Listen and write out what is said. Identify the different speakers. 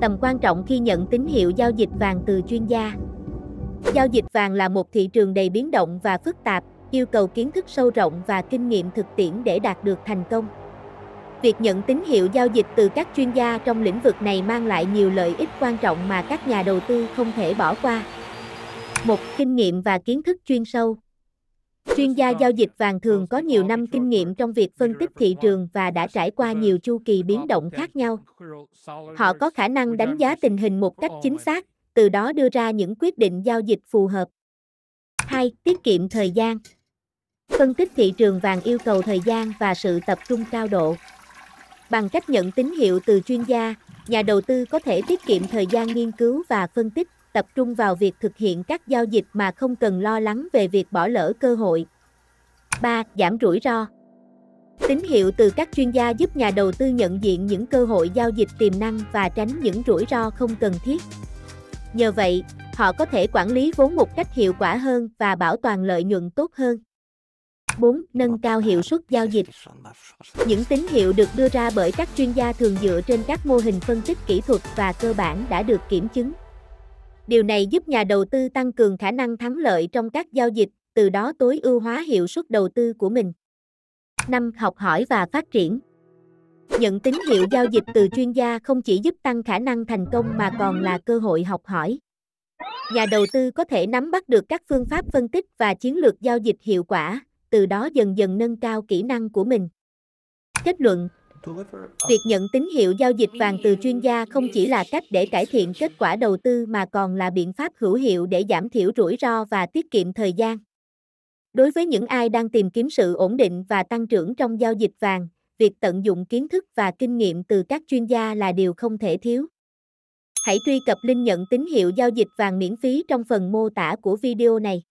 Speaker 1: Tầm quan trọng khi nhận tín hiệu giao dịch vàng từ chuyên gia. Giao dịch vàng là một thị trường đầy biến động và phức tạp, yêu cầu kiến thức sâu rộng và kinh nghiệm thực tiễn để đạt được thành công. Việc nhận tín hiệu giao dịch từ các chuyên gia trong lĩnh vực này mang lại nhiều lợi ích quan trọng mà các nhà đầu tư không thể bỏ qua. Một kinh nghiệm và kiến thức chuyên sâu Chuyên gia giao dịch vàng thường có nhiều năm kinh nghiệm trong việc phân tích thị trường và đã trải qua nhiều chu kỳ biến động khác nhau. Họ có khả năng đánh giá tình hình một cách chính xác, từ đó đưa ra những quyết định giao dịch phù hợp. 2. Tiết kiệm thời gian. Phân tích thị trường vàng yêu cầu thời gian và sự tập trung cao độ. Bằng cách nhận tín hiệu từ chuyên gia, nhà đầu tư có thể tiết kiệm thời gian nghiên cứu và phân tích tập trung vào việc thực hiện các giao dịch mà không cần lo lắng về việc bỏ lỡ cơ hội. 3. Giảm rủi ro Tín hiệu từ các chuyên gia giúp nhà đầu tư nhận diện những cơ hội giao dịch tiềm năng và tránh những rủi ro không cần thiết. Nhờ vậy, họ có thể quản lý vốn một cách hiệu quả hơn và bảo toàn lợi nhuận tốt hơn. 4. Nâng cao hiệu suất giao dịch Những tín hiệu được đưa ra bởi các chuyên gia thường dựa trên các mô hình phân tích kỹ thuật và cơ bản đã được kiểm chứng. Điều này giúp nhà đầu tư tăng cường khả năng thắng lợi trong các giao dịch, từ đó tối ưu hóa hiệu suất đầu tư của mình. 5. Học hỏi và phát triển Nhận tín hiệu giao dịch từ chuyên gia không chỉ giúp tăng khả năng thành công mà còn là cơ hội học hỏi. Nhà đầu tư có thể nắm bắt được các phương pháp phân tích và chiến lược giao dịch hiệu quả, từ đó dần dần nâng cao kỹ năng của mình. Kết luận Việc nhận tín hiệu giao dịch vàng từ chuyên gia không chỉ là cách để cải thiện kết quả đầu tư mà còn là biện pháp hữu hiệu để giảm thiểu rủi ro và tiết kiệm thời gian. Đối với những ai đang tìm kiếm sự ổn định và tăng trưởng trong giao dịch vàng, việc tận dụng kiến thức và kinh nghiệm từ các chuyên gia là điều không thể thiếu. Hãy truy cập link nhận tín hiệu giao dịch vàng miễn phí trong phần mô tả của video này.